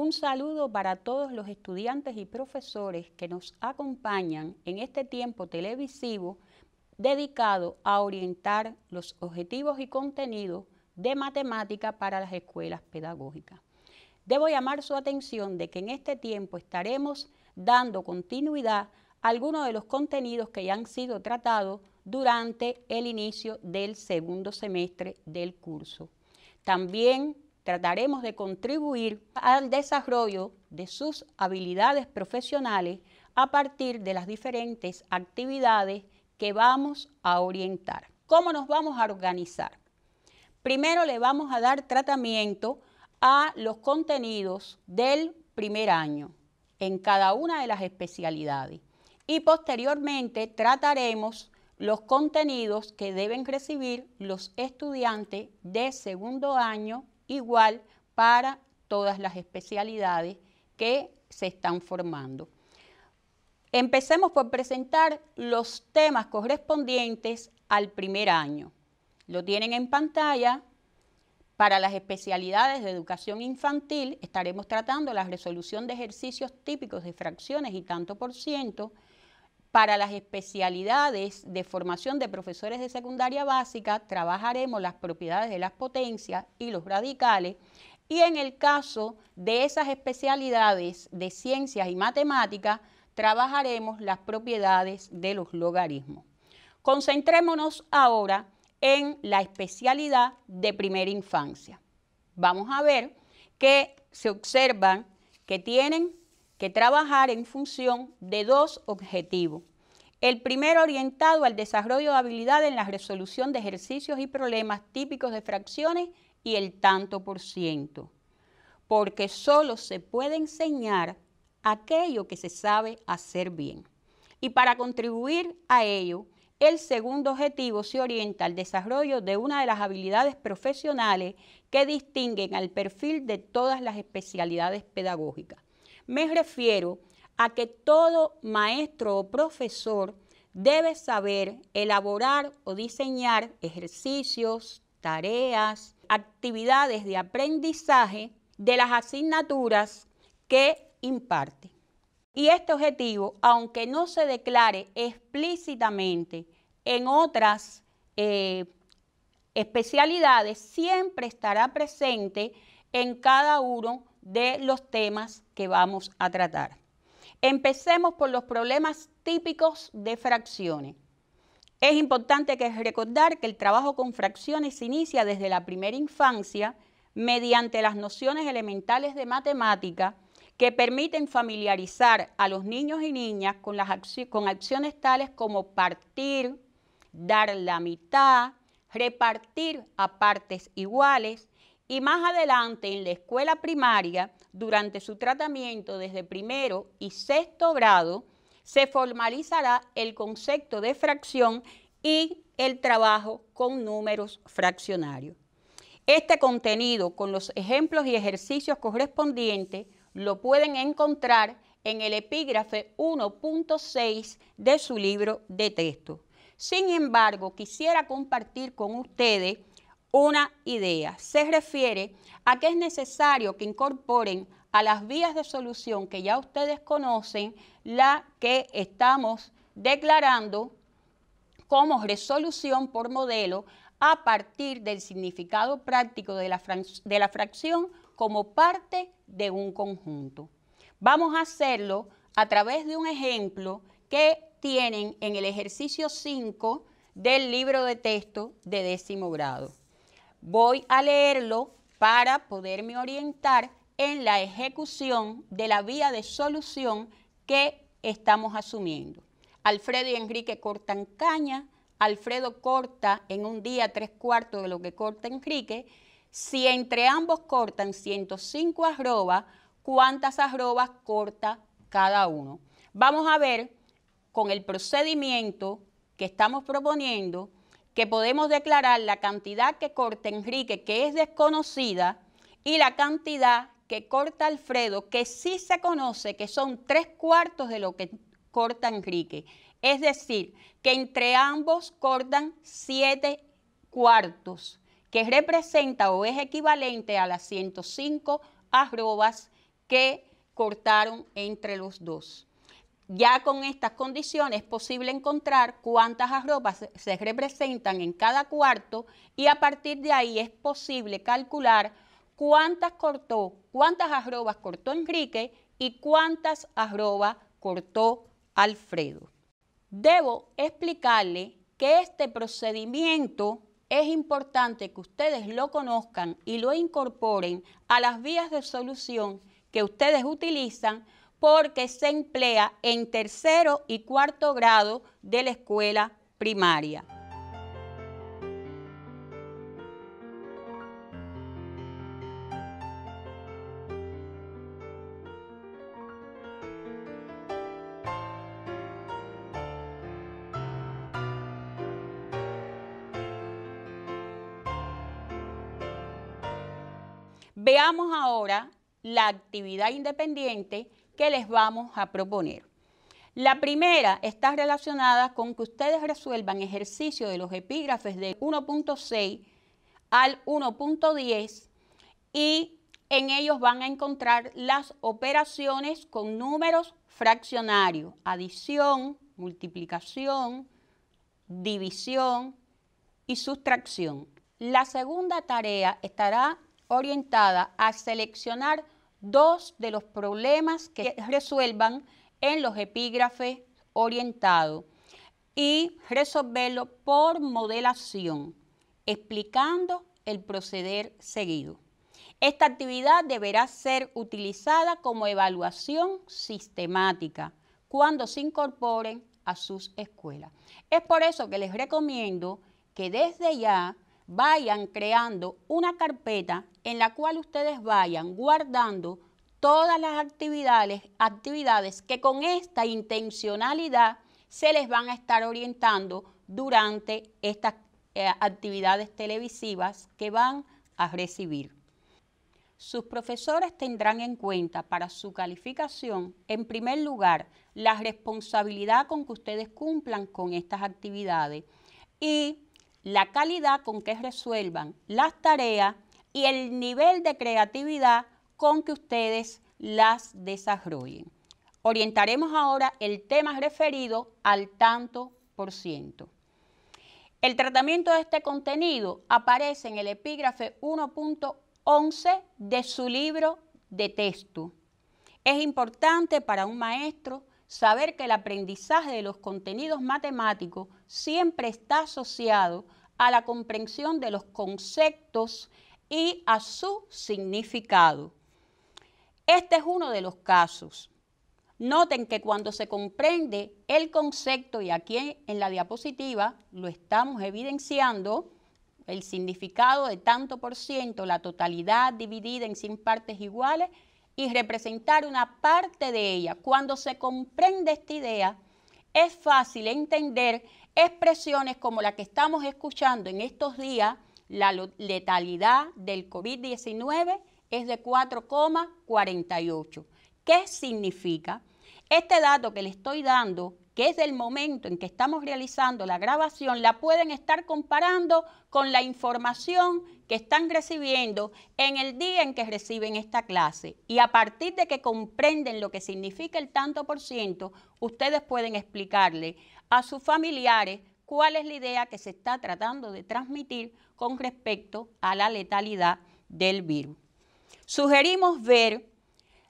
Un saludo para todos los estudiantes y profesores que nos acompañan en este tiempo televisivo dedicado a orientar los objetivos y contenidos de matemática para las escuelas pedagógicas. Debo llamar su atención de que en este tiempo estaremos dando continuidad a algunos de los contenidos que ya han sido tratados durante el inicio del segundo semestre del curso. También trataremos de contribuir al desarrollo de sus habilidades profesionales a partir de las diferentes actividades que vamos a orientar. ¿Cómo nos vamos a organizar? Primero le vamos a dar tratamiento a los contenidos del primer año en cada una de las especialidades y posteriormente trataremos los contenidos que deben recibir los estudiantes de segundo año igual para todas las especialidades que se están formando. Empecemos por presentar los temas correspondientes al primer año. Lo tienen en pantalla. Para las especialidades de educación infantil estaremos tratando la resolución de ejercicios típicos de fracciones y tanto por ciento, para las especialidades de formación de profesores de secundaria básica, trabajaremos las propiedades de las potencias y los radicales. Y en el caso de esas especialidades de ciencias y matemáticas, trabajaremos las propiedades de los logaritmos. Concentrémonos ahora en la especialidad de primera infancia. Vamos a ver que se observan que tienen que trabajar en función de dos objetivos. El primero orientado al desarrollo de habilidades en la resolución de ejercicios y problemas típicos de fracciones y el tanto por ciento, porque solo se puede enseñar aquello que se sabe hacer bien. Y para contribuir a ello, el segundo objetivo se orienta al desarrollo de una de las habilidades profesionales que distinguen al perfil de todas las especialidades pedagógicas, me refiero a que todo maestro o profesor debe saber elaborar o diseñar ejercicios, tareas, actividades de aprendizaje de las asignaturas que imparte. Y este objetivo, aunque no se declare explícitamente en otras eh, especialidades, siempre estará presente en cada uno de los temas que vamos a tratar. Empecemos por los problemas típicos de fracciones. Es importante que recordar que el trabajo con fracciones se inicia desde la primera infancia mediante las nociones elementales de matemática que permiten familiarizar a los niños y niñas con, las con acciones tales como partir, dar la mitad, repartir a partes iguales, y más adelante en la escuela primaria, durante su tratamiento desde primero y sexto grado, se formalizará el concepto de fracción y el trabajo con números fraccionarios. Este contenido con los ejemplos y ejercicios correspondientes lo pueden encontrar en el epígrafe 1.6 de su libro de texto. Sin embargo, quisiera compartir con ustedes una idea. Se refiere a que es necesario que incorporen a las vías de solución que ya ustedes conocen, la que estamos declarando como resolución por modelo a partir del significado práctico de la, fracción como parte de un conjunto. Vamos a hacerlo a través de un ejemplo que tienen en el ejercicio 5 del libro de texto de décimo grado. Voy a leerlo para poderme orientar en la ejecución de la vía de solución que estamos asumiendo. Alfredo y Enrique cortan caña, Alfredo corta en un día tres cuartos de lo que corta Enrique. Si entre ambos cortan 105 arrobas, ¿cuántas arrobas corta cada uno? Vamos a ver con el procedimiento que estamos proponiendo que podemos declarar la cantidad que corta Enrique, que es desconocida, y la cantidad que corta Alfredo, que sí se conoce, que son tres cuartos de lo que corta Enrique. Es decir, que entre ambos cortan siete cuartos, que representa o es equivalente a las 105 arrobas que cortaron entre los dos. Ya con estas condiciones es posible encontrar cuántas arrobas se representan en cada cuarto y a partir de ahí es posible calcular cuántas cortó, cuántas arrobas cortó Enrique y cuántas arrobas cortó Alfredo. Debo explicarle que este procedimiento es importante que ustedes lo conozcan y lo incorporen a las vías de solución que ustedes utilizan porque se emplea en tercero y cuarto grado de la escuela primaria. Veamos ahora la actividad independiente que les vamos a proponer. La primera está relacionada con que ustedes resuelvan ejercicio de los epígrafes del 1.6 al 1.10 y en ellos van a encontrar las operaciones con números fraccionarios, adición, multiplicación, división y sustracción. La segunda tarea estará orientada a seleccionar dos de los problemas que resuelvan en los epígrafes orientados y resolverlo por modelación, explicando el proceder seguido. Esta actividad deberá ser utilizada como evaluación sistemática cuando se incorporen a sus escuelas. Es por eso que les recomiendo que desde ya vayan creando una carpeta en la cual ustedes vayan guardando todas las actividades, actividades que con esta intencionalidad se les van a estar orientando durante estas eh, actividades televisivas que van a recibir. Sus profesores tendrán en cuenta para su calificación, en primer lugar, la responsabilidad con que ustedes cumplan con estas actividades y la calidad con que resuelvan las tareas y el nivel de creatividad con que ustedes las desarrollen. Orientaremos ahora el tema referido al tanto por ciento. El tratamiento de este contenido aparece en el epígrafe 1.11 de su libro de texto. Es importante para un maestro saber que el aprendizaje de los contenidos matemáticos siempre está asociado a la comprensión de los conceptos y a su significado. Este es uno de los casos. Noten que cuando se comprende el concepto, y aquí en la diapositiva lo estamos evidenciando, el significado de tanto por ciento, la totalidad dividida en 100 partes iguales y representar una parte de ella. Cuando se comprende esta idea, es fácil entender expresiones como la que estamos escuchando en estos días, la letalidad del COVID-19 es de 4,48. ¿Qué significa? Este dato que le estoy dando, que es del momento en que estamos realizando la grabación, la pueden estar comparando con la información que están recibiendo en el día en que reciben esta clase. Y a partir de que comprenden lo que significa el tanto por ciento, ustedes pueden explicarle a sus familiares cuál es la idea que se está tratando de transmitir con respecto a la letalidad del virus. Sugerimos ver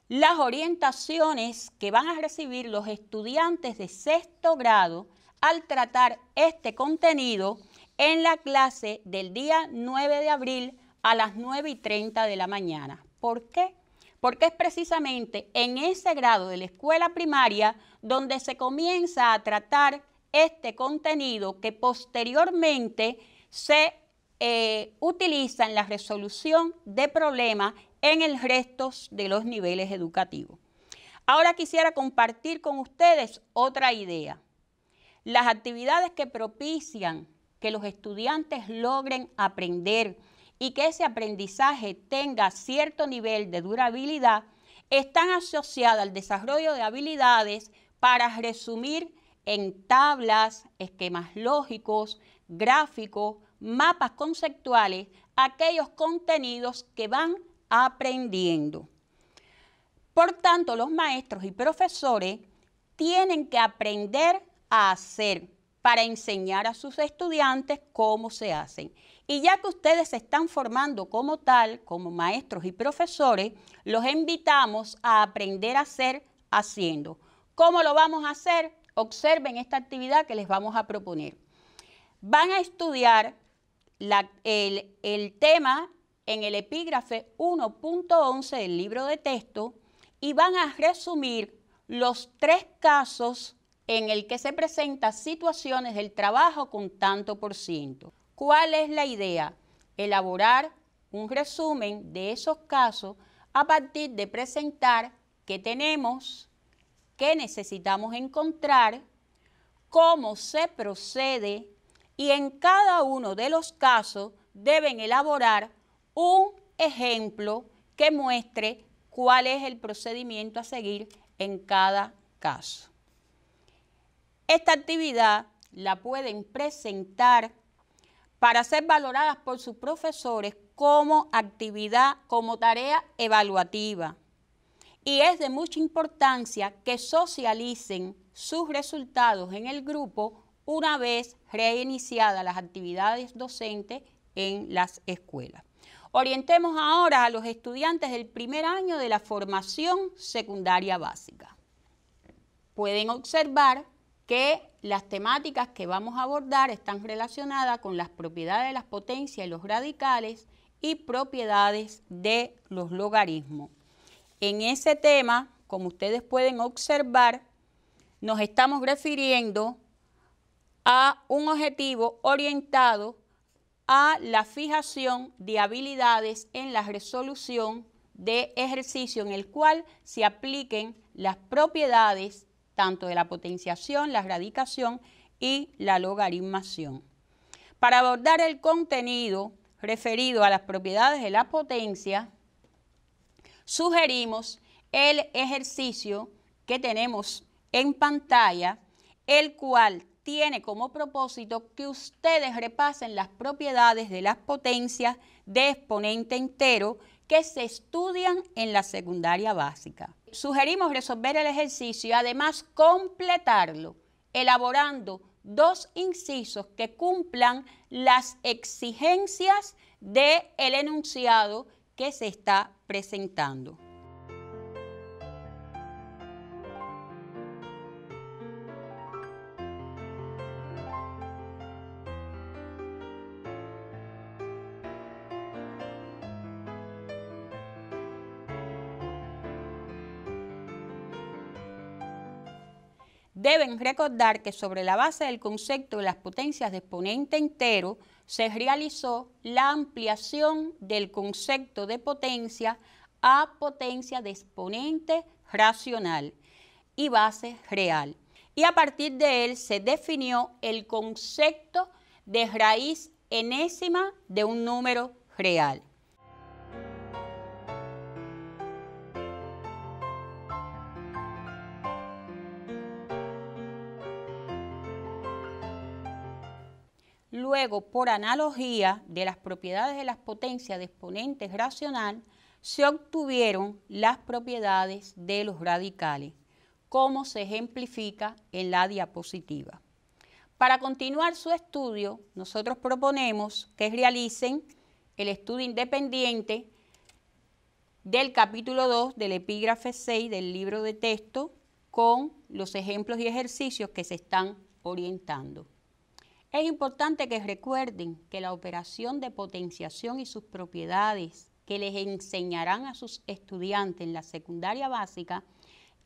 las orientaciones que van a recibir los estudiantes de sexto grado al tratar este contenido en la clase del día 9 de abril a las 9 y 30 de la mañana. ¿Por qué? Porque es precisamente en ese grado de la escuela primaria donde se comienza a tratar este contenido que posteriormente se eh, utiliza en la resolución de problemas en el resto de los niveles educativos. Ahora quisiera compartir con ustedes otra idea. Las actividades que propician que los estudiantes logren aprender y que ese aprendizaje tenga cierto nivel de durabilidad, están asociadas al desarrollo de habilidades para resumir en tablas, esquemas lógicos, gráficos, mapas conceptuales, aquellos contenidos que van aprendiendo. Por tanto, los maestros y profesores tienen que aprender a hacer para enseñar a sus estudiantes cómo se hacen. Y ya que ustedes se están formando como tal, como maestros y profesores, los invitamos a aprender a hacer haciendo. ¿Cómo lo vamos a hacer? Observen esta actividad que les vamos a proponer. Van a estudiar el, el tema en el epígrafe 1.11 del libro de texto y van a resumir los tres casos en el que se presentan situaciones del trabajo con tanto por ciento. ¿Cuál es la idea? Elaborar un resumen de esos casos a partir de presentar qué tenemos, qué necesitamos encontrar, cómo se procede y en cada uno de los casos deben elaborar un ejemplo que muestre cuál es el procedimiento a seguir en cada caso. Esta actividad la pueden presentar para ser valoradas por sus profesores como actividad, como tarea evaluativa. Y es de mucha importancia que socialicen sus resultados en el grupo una vez reiniciadas las actividades docentes en las escuelas. Orientemos ahora a los estudiantes del primer año de la formación secundaria básica. Pueden observar que las temáticas que vamos a abordar están relacionadas con las propiedades de las potencias y los radicales y propiedades de los logaritmos. En ese tema, como ustedes pueden observar, nos estamos refiriendo a un objetivo orientado a la fijación de habilidades en la resolución de ejercicio en el cual se apliquen las propiedades tanto de la potenciación, la radicación y la logaritmación. Para abordar el contenido referido a las propiedades de la potencia, sugerimos el ejercicio que tenemos en pantalla, el cual tiene como propósito que ustedes repasen las propiedades de las potencias de exponente entero que se estudian en la secundaria básica. Sugerimos resolver el ejercicio y además completarlo, elaborando dos incisos que cumplan las exigencias del enunciado que se está presentando. deben recordar que sobre la base del concepto de las potencias de exponente entero se realizó la ampliación del concepto de potencia a potencia de exponente racional y base real. Y a partir de él se definió el concepto de raíz enésima de un número real. Luego, por analogía de las propiedades de las potencias de exponentes racional, se obtuvieron las propiedades de los radicales, como se ejemplifica en la diapositiva. Para continuar su estudio, nosotros proponemos que realicen el estudio independiente del capítulo 2 del epígrafe 6 del libro de texto con los ejemplos y ejercicios que se están orientando. Es importante que recuerden que la operación de potenciación y sus propiedades que les enseñarán a sus estudiantes en la secundaria básica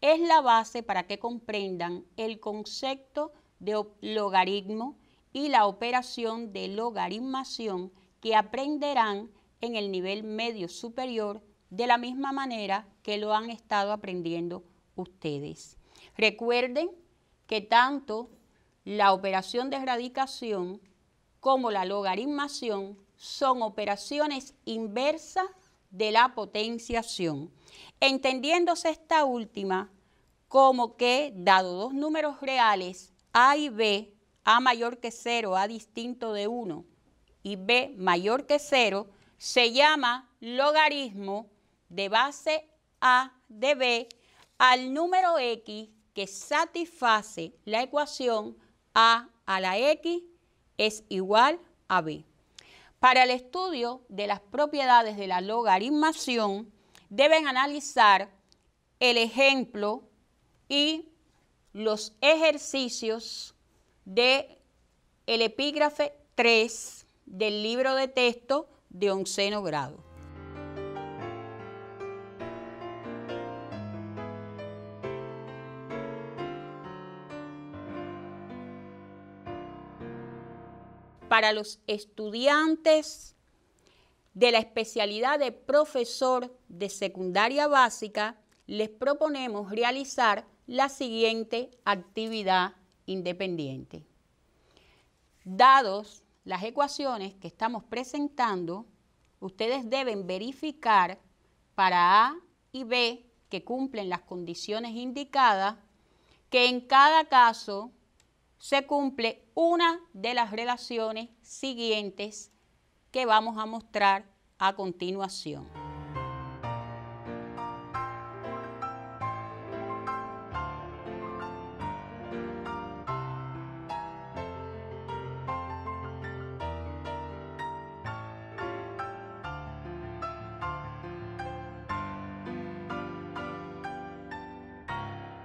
es la base para que comprendan el concepto de logaritmo y la operación de logaritmación que aprenderán en el nivel medio superior de la misma manera que lo han estado aprendiendo ustedes. Recuerden que tanto la operación de erradicación como la logaritmación son operaciones inversas de la potenciación, entendiéndose esta última como que, dado dos números reales, A y B, A mayor que 0, A distinto de 1, y B mayor que 0, se llama logaritmo de base A de B al número X que satisface la ecuación a a la X es igual a B. Para el estudio de las propiedades de la logaritmación, deben analizar el ejemplo y los ejercicios de el epígrafe 3 del libro de texto de onceno grado. para los estudiantes de la especialidad de profesor de secundaria básica, les proponemos realizar la siguiente actividad independiente. Dados las ecuaciones que estamos presentando, ustedes deben verificar para A y B que cumplen las condiciones indicadas, que en cada caso se cumple una de las relaciones siguientes que vamos a mostrar a continuación.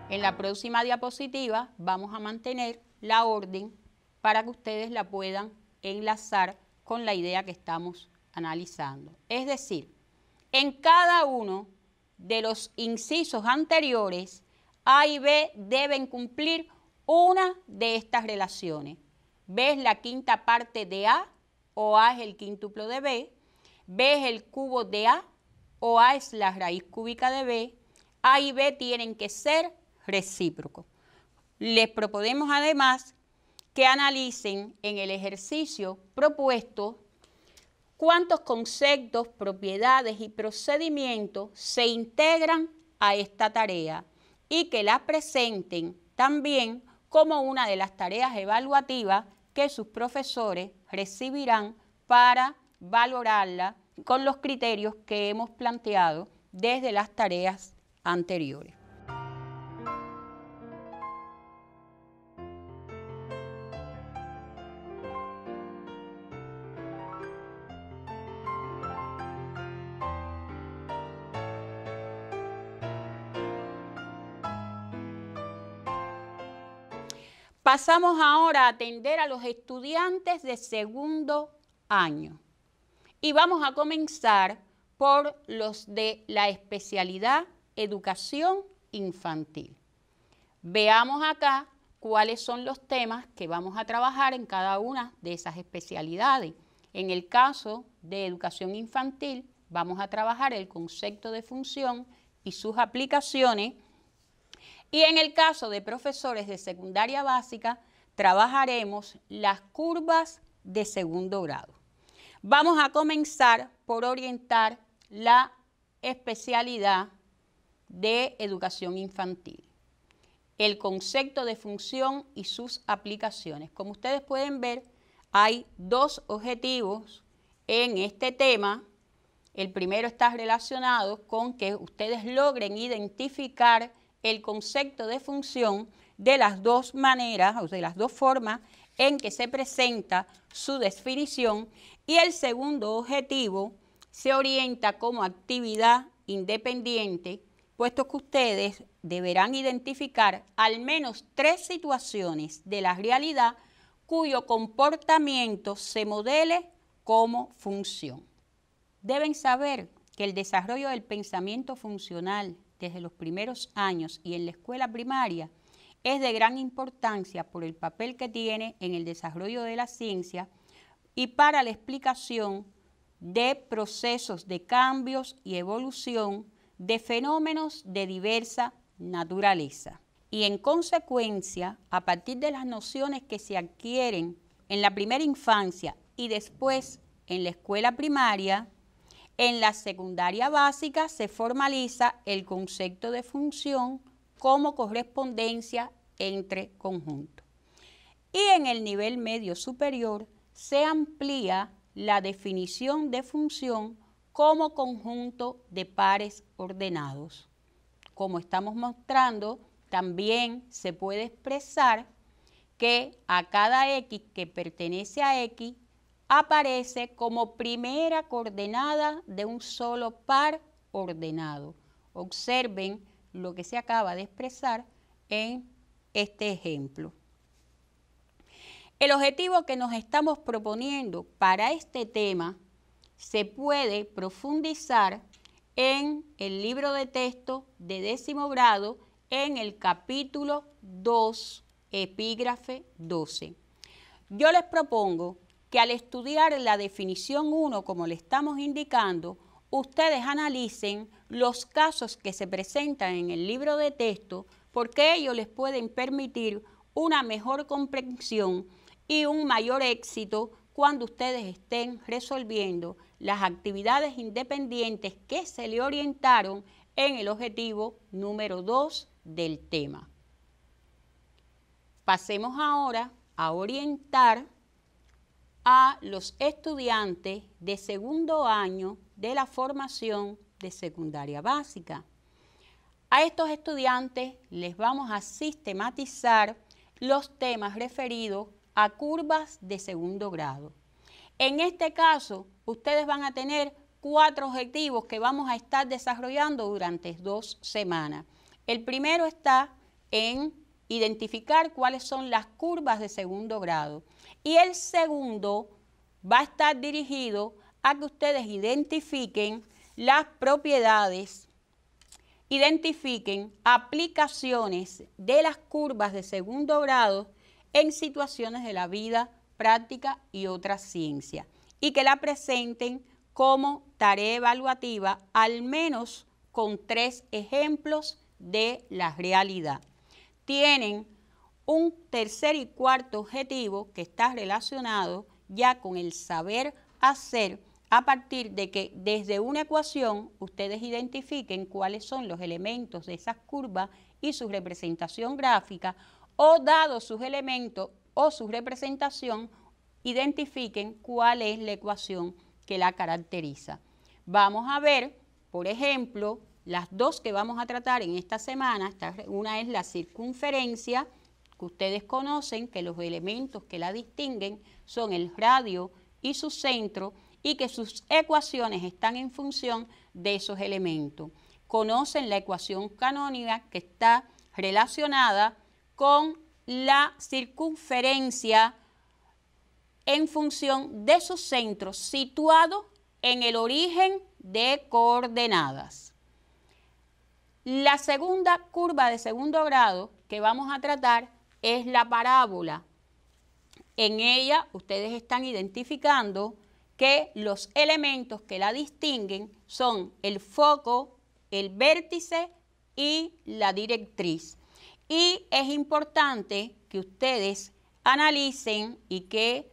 En la próxima diapositiva vamos a mantener la orden para que ustedes la puedan enlazar con la idea que estamos analizando. Es decir, en cada uno de los incisos anteriores, A y B deben cumplir una de estas relaciones. B es la quinta parte de A o A es el quíntuplo de B, B es el cubo de A o A es la raíz cúbica de B, A y B tienen que ser recíprocos. Les proponemos además que analicen en el ejercicio propuesto cuántos conceptos, propiedades y procedimientos se integran a esta tarea y que la presenten también como una de las tareas evaluativas que sus profesores recibirán para valorarla con los criterios que hemos planteado desde las tareas anteriores. Pasamos ahora a atender a los estudiantes de segundo año. Y vamos a comenzar por los de la especialidad educación infantil. Veamos acá cuáles son los temas que vamos a trabajar en cada una de esas especialidades. En el caso de educación infantil, vamos a trabajar el concepto de función y sus aplicaciones y en el caso de profesores de secundaria básica, trabajaremos las curvas de segundo grado. Vamos a comenzar por orientar la especialidad de educación infantil, el concepto de función y sus aplicaciones. Como ustedes pueden ver, hay dos objetivos en este tema. El primero está relacionado con que ustedes logren identificar el concepto de función de las dos maneras o de las dos formas en que se presenta su definición y el segundo objetivo se orienta como actividad independiente, puesto que ustedes deberán identificar al menos tres situaciones de la realidad cuyo comportamiento se modele como función. Deben saber que el desarrollo del pensamiento funcional desde los primeros años y en la escuela primaria es de gran importancia por el papel que tiene en el desarrollo de la ciencia y para la explicación de procesos de cambios y evolución de fenómenos de diversa naturaleza. Y en consecuencia, a partir de las nociones que se adquieren en la primera infancia y después en la escuela primaria, en la secundaria básica se formaliza el concepto de función como correspondencia entre conjuntos. Y en el nivel medio superior se amplía la definición de función como conjunto de pares ordenados. Como estamos mostrando, también se puede expresar que a cada x que pertenece a x aparece como primera coordenada de un solo par ordenado. Observen lo que se acaba de expresar en este ejemplo. El objetivo que nos estamos proponiendo para este tema se puede profundizar en el libro de texto de décimo grado en el capítulo 2, epígrafe 12. Yo les propongo que al estudiar la definición 1, como le estamos indicando, ustedes analicen los casos que se presentan en el libro de texto, porque ellos les pueden permitir una mejor comprensión y un mayor éxito cuando ustedes estén resolviendo las actividades independientes que se le orientaron en el objetivo número 2 del tema. Pasemos ahora a orientar a los estudiantes de segundo año de la formación de secundaria básica. A estos estudiantes les vamos a sistematizar los temas referidos a curvas de segundo grado. En este caso, ustedes van a tener cuatro objetivos que vamos a estar desarrollando durante dos semanas. El primero está en identificar cuáles son las curvas de segundo grado. Y el segundo va a estar dirigido a que ustedes identifiquen las propiedades, identifiquen aplicaciones de las curvas de segundo grado en situaciones de la vida práctica y otras ciencias y que la presenten como tarea evaluativa al menos con tres ejemplos de la realidad tienen un tercer y cuarto objetivo que está relacionado ya con el saber hacer a partir de que desde una ecuación ustedes identifiquen cuáles son los elementos de esas curvas y su representación gráfica o dado sus elementos o su representación, identifiquen cuál es la ecuación que la caracteriza. Vamos a ver, por ejemplo, las dos que vamos a tratar en esta semana, una es la circunferencia, que ustedes conocen, que los elementos que la distinguen son el radio y su centro, y que sus ecuaciones están en función de esos elementos. Conocen la ecuación canónica que está relacionada con la circunferencia en función de su centro situado en el origen de coordenadas. La segunda curva de segundo grado que vamos a tratar es la parábola. En ella ustedes están identificando que los elementos que la distinguen son el foco, el vértice y la directriz. Y es importante que ustedes analicen y que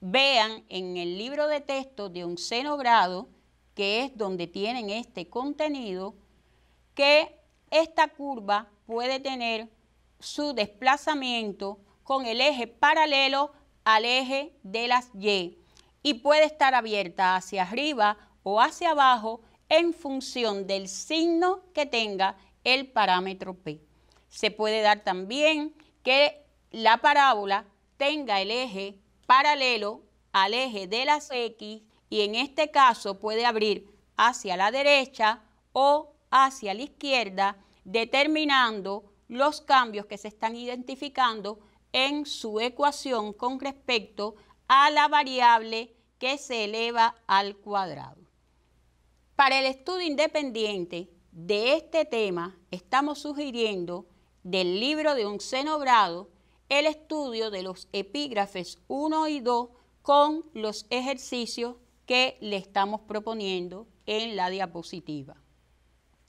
vean en el libro de texto de onceno grado, que es donde tienen este contenido, que esta curva puede tener su desplazamiento con el eje paralelo al eje de las Y y puede estar abierta hacia arriba o hacia abajo en función del signo que tenga el parámetro P. Se puede dar también que la parábola tenga el eje paralelo al eje de las X y en este caso puede abrir hacia la derecha o hacia la izquierda, determinando los cambios que se están identificando en su ecuación con respecto a la variable que se eleva al cuadrado. Para el estudio independiente de este tema, estamos sugiriendo del libro de un grado el estudio de los epígrafes 1 y 2 con los ejercicios que le estamos proponiendo en la diapositiva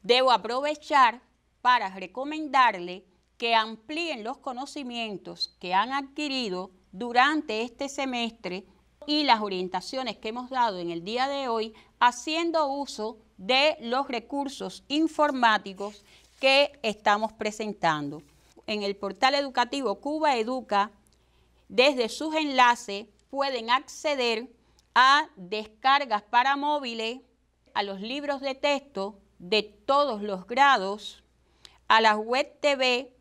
debo aprovechar para recomendarle que amplíen los conocimientos que han adquirido durante este semestre y las orientaciones que hemos dado en el día de hoy, haciendo uso de los recursos informáticos que estamos presentando. En el portal educativo Cuba Educa, desde sus enlaces pueden acceder a descargas para móviles, a los libros de texto de todos los grados, a la web TV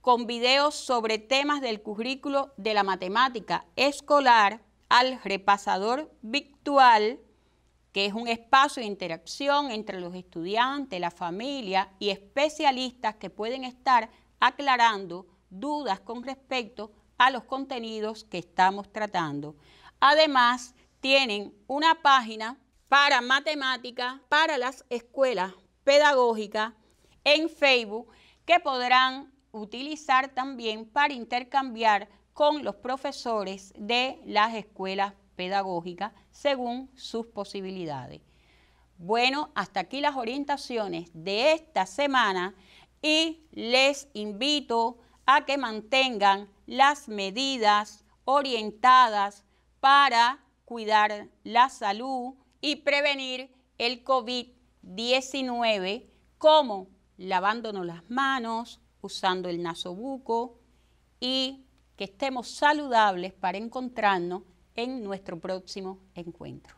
con videos sobre temas del currículo de la matemática escolar, al repasador virtual, que es un espacio de interacción entre los estudiantes, la familia y especialistas que pueden estar aclarando dudas con respecto a los contenidos que estamos tratando. Además, tienen una página para matemática para las escuelas pedagógica en Facebook que podrán utilizar también para intercambiar con los profesores de las escuelas pedagógicas según sus posibilidades. Bueno, hasta aquí las orientaciones de esta semana y les invito a que mantengan las medidas orientadas para cuidar la salud y prevenir el covid 19, como lavándonos las manos, usando el nasobuco y que estemos saludables para encontrarnos en nuestro próximo encuentro.